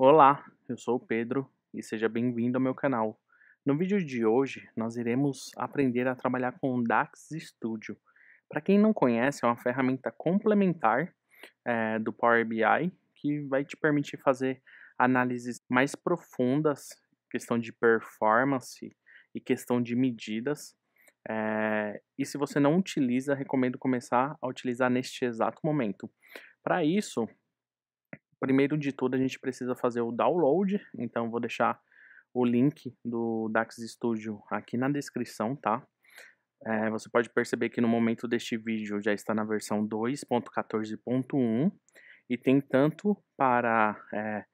Olá, eu sou o Pedro e seja bem-vindo ao meu canal. No vídeo de hoje, nós iremos aprender a trabalhar com o DAX Studio. Para quem não conhece, é uma ferramenta complementar é, do Power BI que vai te permitir fazer análises mais profundas, questão de performance e questão de medidas. É, e se você não utiliza, recomendo começar a utilizar neste exato momento. Para isso, Primeiro de tudo, a gente precisa fazer o download, então vou deixar o link do Dax Studio aqui na descrição, tá? É, você pode perceber que no momento deste vídeo já está na versão 2.14.1 e tem tanto para é,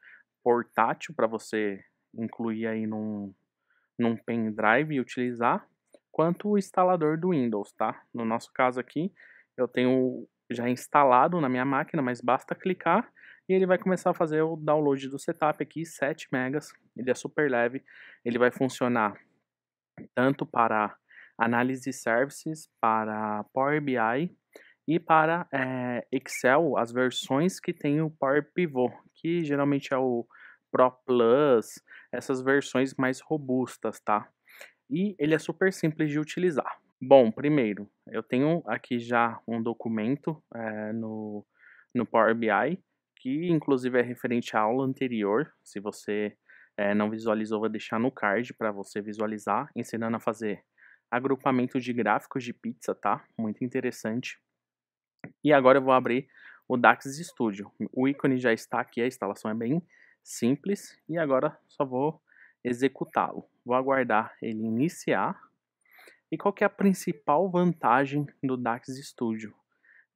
portátil, para você incluir aí num, num pendrive e utilizar, quanto o instalador do Windows, tá? No nosso caso aqui, eu tenho já instalado na minha máquina, mas basta clicar e ele vai começar a fazer o download do setup aqui, 7 megas. Ele é super leve, ele vai funcionar tanto para análise de services, para Power BI e para é, Excel, as versões que tem o Power Pivot, que geralmente é o Pro Plus, essas versões mais robustas, tá? E ele é super simples de utilizar. Bom, primeiro, eu tenho aqui já um documento é, no, no Power BI aqui, inclusive é referente à aula anterior. Se você é, não visualizou, vou deixar no card para você visualizar, ensinando a fazer agrupamento de gráficos de pizza, tá? Muito interessante. E agora eu vou abrir o DAX Studio. O ícone já está aqui, a instalação é bem simples e agora só vou executá-lo. Vou aguardar ele iniciar. E qual que é a principal vantagem do DAX Studio?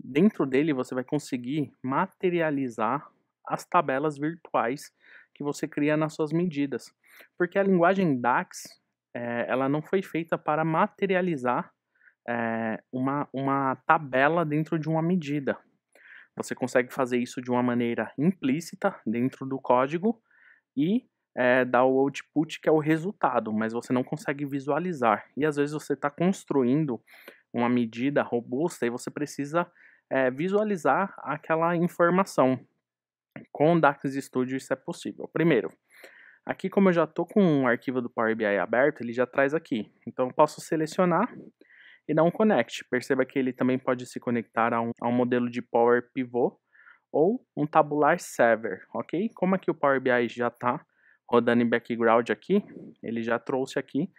Dentro dele você vai conseguir materializar as tabelas virtuais que você cria nas suas medidas, porque a linguagem DAX é, ela não foi feita para materializar é, uma, uma tabela dentro de uma medida. Você consegue fazer isso de uma maneira implícita dentro do código e é, eh, dá o output que é o resultado, mas você não consegue visualizar. E às vezes você está construindo uma medida robusta e você precisa é, visualizar aquela informação. Com o DAX Studio isso é possível. Primeiro, aqui como eu já estou com um arquivo do Power BI aberto, ele já traz aqui. Então eu posso selecionar e dar um connect. Perceba que ele também pode se conectar a um, a um modelo de Power Pivot ou um tabular server, ok? Como aqui o Power BI já está rodando em background aqui, ele já trouxe aqui,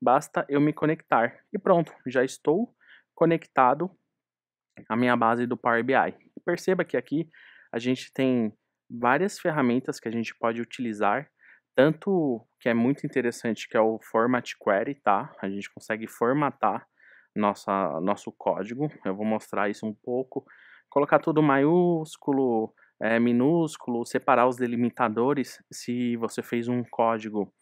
basta eu me conectar. E pronto, já estou conectado a minha base do Power BI. Perceba que aqui a gente tem várias ferramentas que a gente pode utilizar, tanto que é muito interessante que é o Format Query, tá? A gente consegue formatar nossa, nosso código, eu vou mostrar isso um pouco, colocar tudo maiúsculo, é, minúsculo, separar os delimitadores, se você fez um código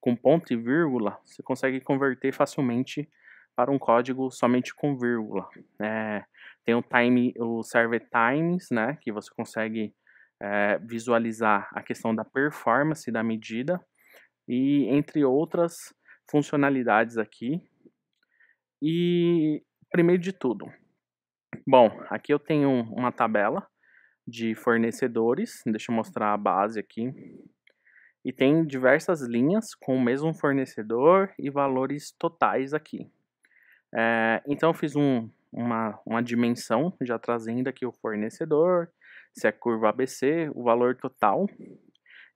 com ponto e vírgula, você consegue converter facilmente para um código somente com vírgula. É, tem o time, o server times, né, que você consegue é, visualizar a questão da performance da medida e entre outras funcionalidades aqui. E primeiro de tudo, bom, aqui eu tenho uma tabela de fornecedores, deixa eu mostrar a base aqui. E tem diversas linhas com o mesmo fornecedor e valores totais aqui. É, então eu fiz um uma, uma dimensão, já trazendo aqui o fornecedor, se é curva ABC, o valor total.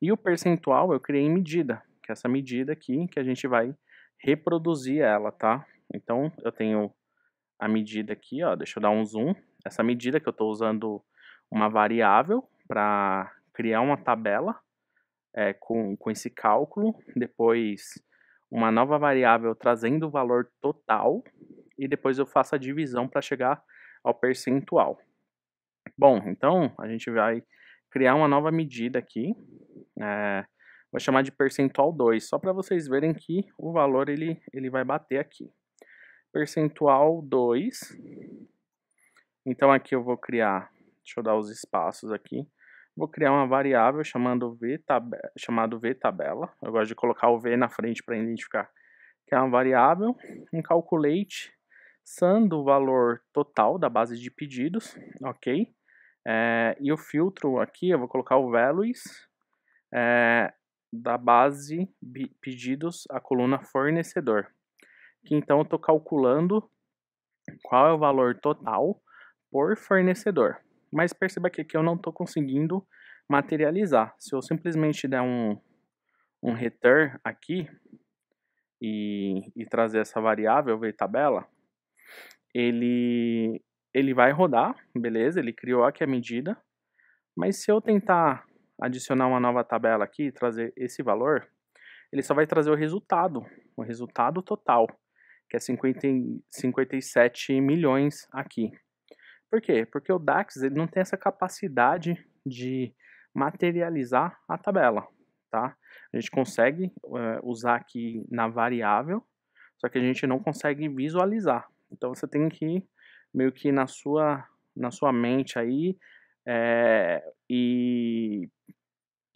E o percentual eu criei em medida, que é essa medida aqui que a gente vai reproduzir ela, tá? Então eu tenho a medida aqui, ó, deixa eu dar um zoom. Essa medida que eu estou usando uma variável para criar uma tabela é, com, com esse cálculo, depois uma nova variável trazendo o valor total e depois eu faço a divisão para chegar ao percentual. Bom, então a gente vai criar uma nova medida aqui, é, vou chamar de percentual 2, só para vocês verem que o valor ele, ele vai bater aqui. Percentual 2, então aqui eu vou criar, deixa eu dar os espaços aqui, vou criar uma variável chamando v tabela, chamado vtabela, eu gosto de colocar o v na frente para identificar que é uma variável, um calculate, sando o valor total da base de pedidos, ok? É, e o filtro aqui, eu vou colocar o values é, da base pedidos, a coluna fornecedor. Que então eu estou calculando qual é o valor total por fornecedor. Mas perceba que aqui eu não estou conseguindo materializar. Se eu simplesmente der um, um return aqui e, e trazer essa variável, ver tabela, ele, ele vai rodar, beleza? Ele criou aqui a medida. Mas se eu tentar adicionar uma nova tabela aqui, trazer esse valor, ele só vai trazer o resultado, o resultado total, que é 50, 57 milhões aqui. Por quê? Porque o DAX ele não tem essa capacidade de materializar a tabela, tá? A gente consegue uh, usar aqui na variável, só que a gente não consegue visualizar. Então você tem que meio que na sua na sua mente aí é, e,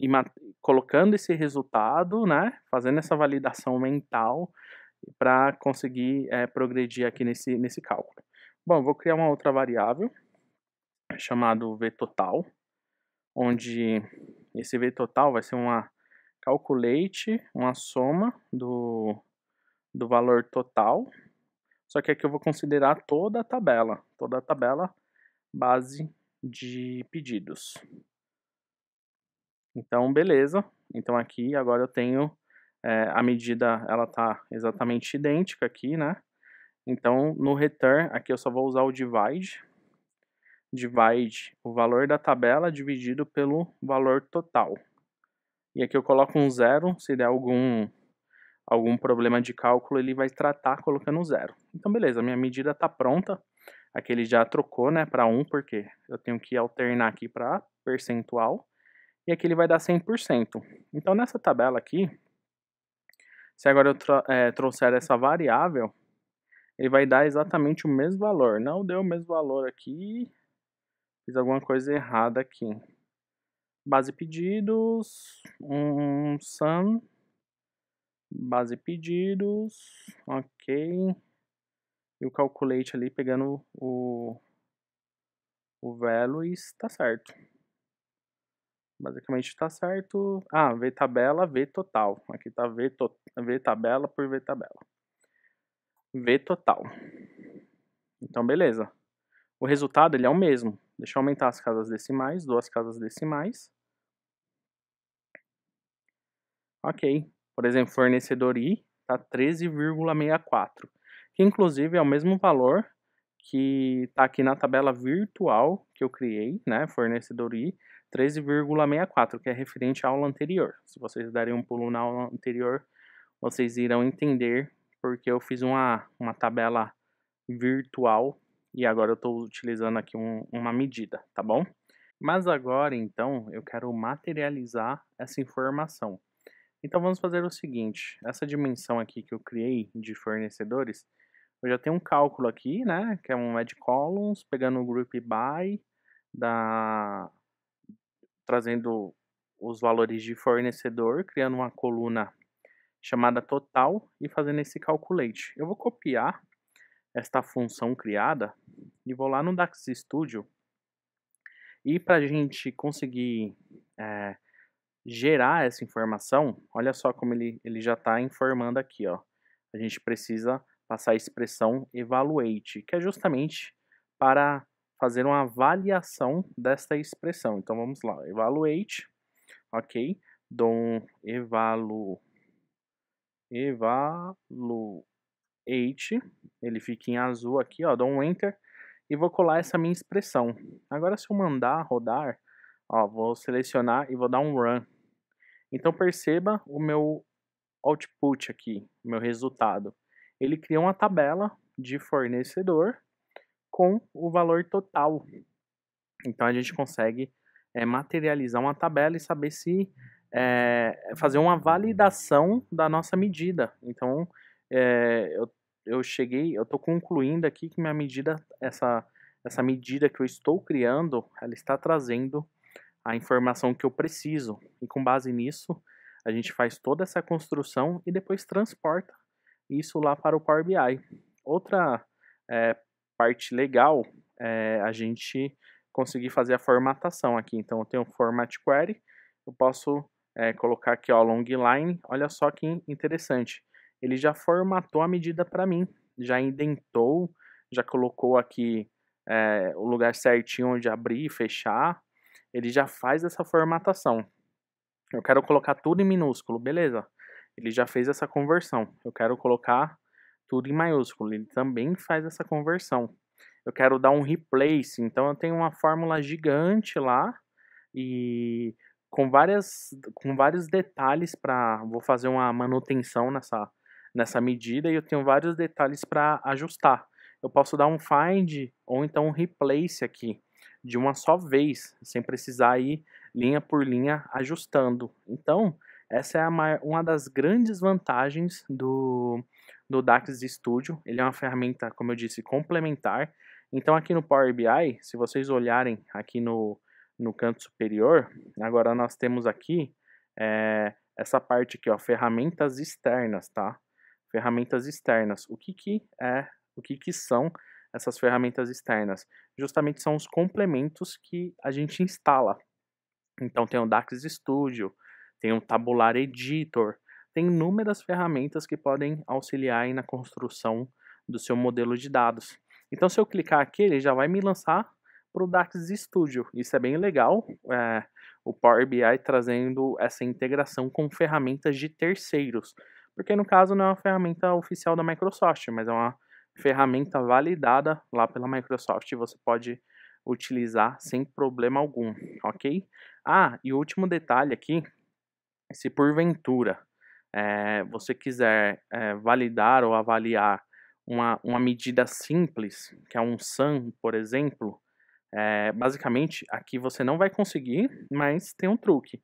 e colocando esse resultado, né, fazendo essa validação mental para conseguir é, progredir aqui nesse nesse cálculo. Bom, vou criar uma outra variável chamado v total, onde esse v total vai ser uma calculate, uma soma do do valor total só que aqui eu vou considerar toda a tabela, toda a tabela base de pedidos. Então, beleza. Então aqui agora eu tenho é, a medida, ela está exatamente idêntica aqui, né? Então, no return, aqui eu só vou usar o divide. Divide o valor da tabela dividido pelo valor total. E aqui eu coloco um zero, se der algum algum problema de cálculo, ele vai tratar colocando zero. Então, beleza, minha medida está pronta. Aqui ele já trocou né, para 1, porque eu tenho que alternar aqui para percentual. E aqui ele vai dar 100%. Então, nessa tabela aqui, se agora eu é, trouxer essa variável, ele vai dar exatamente o mesmo valor. Não deu o mesmo valor aqui, fiz alguma coisa errada aqui. Base pedidos, um sum, base pedidos, ok. E o calculate ali pegando o, o values, está certo. Basicamente está certo. Ah, V tabela, V total. Aqui tá V, to, v tabela por V tabela. V total. Então, beleza. O resultado ele é o mesmo. Deixa eu aumentar as casas decimais, duas casas decimais. Ok, por exemplo, fornecedor I está 13,64, que inclusive é o mesmo valor que está aqui na tabela virtual que eu criei, né, fornecedor I, 13,64, que é referente à aula anterior. Se vocês darem um pulo na aula anterior, vocês irão entender porque eu fiz uma, uma tabela virtual e agora eu estou utilizando aqui um, uma medida, tá bom? Mas agora, então, eu quero materializar essa informação. Então vamos fazer o seguinte, essa dimensão aqui que eu criei de fornecedores, eu já tenho um cálculo aqui, né, que é um add columns, pegando o group by, da, trazendo os valores de fornecedor, criando uma coluna chamada total e fazendo esse calculate. Eu vou copiar esta função criada e vou lá no DAX Studio e para a gente conseguir é, gerar essa informação, olha só como ele, ele já está informando aqui. Ó. A gente precisa passar a expressão evaluate, que é justamente para fazer uma avaliação desta expressão. Então vamos lá, evaluate, ok? Dom evalu, evaluate, ele fica em azul aqui, ó, dou um enter e vou colar essa minha expressão. Agora se eu mandar rodar, ó, vou selecionar e vou dar um run. Então perceba o meu output aqui, o meu resultado. Ele criou uma tabela de fornecedor com o valor total. Então a gente consegue é, materializar uma tabela e saber se é, fazer uma validação da nossa medida. Então é, eu, eu cheguei, eu estou concluindo aqui que minha medida, essa, essa medida que eu estou criando, ela está trazendo a informação que eu preciso. E com base nisso, a gente faz toda essa construção e depois transporta isso lá para o Power BI. Outra é, parte legal é a gente conseguir fazer a formatação aqui. Então, eu tenho o Format Query, eu posso é, colocar aqui ó, line Olha só que interessante. Ele já formatou a medida para mim, já indentou, já colocou aqui é, o lugar certinho onde abrir e fechar ele já faz essa formatação. Eu quero colocar tudo em minúsculo, beleza. Ele já fez essa conversão. Eu quero colocar tudo em maiúsculo, ele também faz essa conversão. Eu quero dar um replace, então eu tenho uma fórmula gigante lá e com várias com vários detalhes para vou fazer uma manutenção nessa nessa medida e eu tenho vários detalhes para ajustar. Eu posso dar um find ou então um replace aqui de uma só vez, sem precisar ir linha por linha ajustando. Então, essa é a, uma das grandes vantagens do, do DAX Studio. Ele é uma ferramenta, como eu disse, complementar. Então, aqui no Power BI, se vocês olharem aqui no, no canto superior, agora nós temos aqui é, essa parte aqui, ó, ferramentas externas, tá? Ferramentas externas. O que que é, o que que são essas ferramentas externas? Justamente são os complementos que a gente instala. Então tem o DAX Studio, tem o Tabular Editor, tem inúmeras ferramentas que podem auxiliar na construção do seu modelo de dados. Então se eu clicar aqui, ele já vai me lançar para o DAX Studio. Isso é bem legal, é, o Power BI trazendo essa integração com ferramentas de terceiros. Porque no caso não é uma ferramenta oficial da Microsoft, mas é uma ferramenta validada lá pela Microsoft, você pode utilizar sem problema algum, ok? Ah, e último detalhe aqui, se porventura é, você quiser é, validar ou avaliar uma, uma medida simples, que é um SAM, por exemplo, é, basicamente aqui você não vai conseguir, mas tem um truque.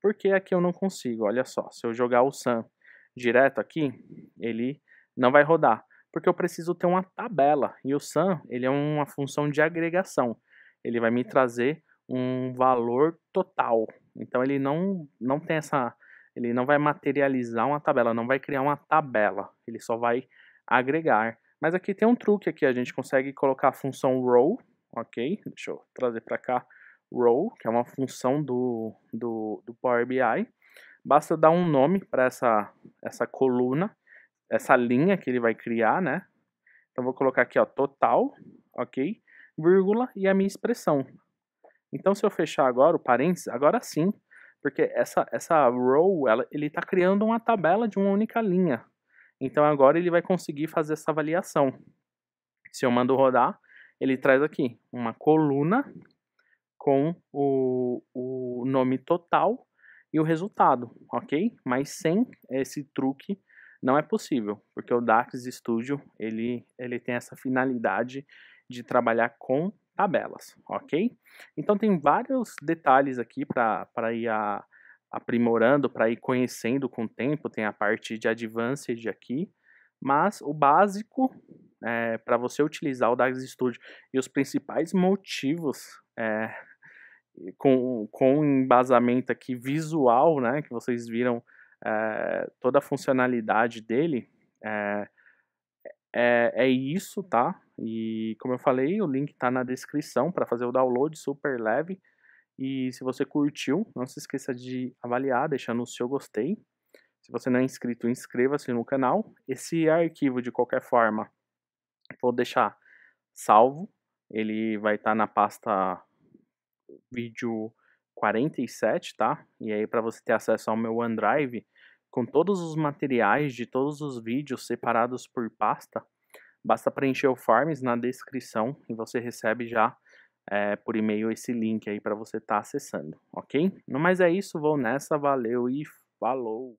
Porque aqui eu não consigo, olha só, se eu jogar o SAM direto aqui, ele não vai rodar porque eu preciso ter uma tabela. E o sum, ele é uma função de agregação. Ele vai me trazer um valor total. Então ele não não tem essa ele não vai materializar uma tabela, não vai criar uma tabela, ele só vai agregar. Mas aqui tem um truque aqui, a gente consegue colocar a função row, ok? Deixa eu trazer para cá row, que é uma função do, do, do Power BI. Basta dar um nome para essa, essa coluna essa linha que ele vai criar, né? Então vou colocar aqui, ó, total, ok? Vírgula e a minha expressão. Então se eu fechar agora o parênteses, agora sim, porque essa, essa row, ela, ele está criando uma tabela de uma única linha. Então agora ele vai conseguir fazer essa avaliação. Se eu mando rodar, ele traz aqui uma coluna com o, o nome total e o resultado, ok? Mas sem esse truque não é possível, porque o DAX Studio ele, ele tem essa finalidade de trabalhar com tabelas, ok? Então tem vários detalhes aqui para ir a, aprimorando, para ir conhecendo com o tempo, tem a parte de Advanced aqui, mas o básico é, para você utilizar o DAX Studio e os principais motivos é, com, com embasamento aqui visual, né, que vocês viram é, toda a funcionalidade dele. É, é, é, isso, tá? E como eu falei, o link tá na descrição para fazer o download super leve. E se você curtiu, não se esqueça de avaliar, deixando o seu gostei. Se você não é inscrito, inscreva-se no canal. Esse arquivo, de qualquer forma, vou deixar salvo. Ele vai estar tá na pasta vídeo 47, tá? E aí para você ter acesso ao meu OneDrive com todos os materiais de todos os vídeos separados por pasta, basta preencher o Farms na descrição e você recebe já é, por e-mail esse link aí para você estar tá acessando, ok? No mais é isso, vou nessa, valeu e falou!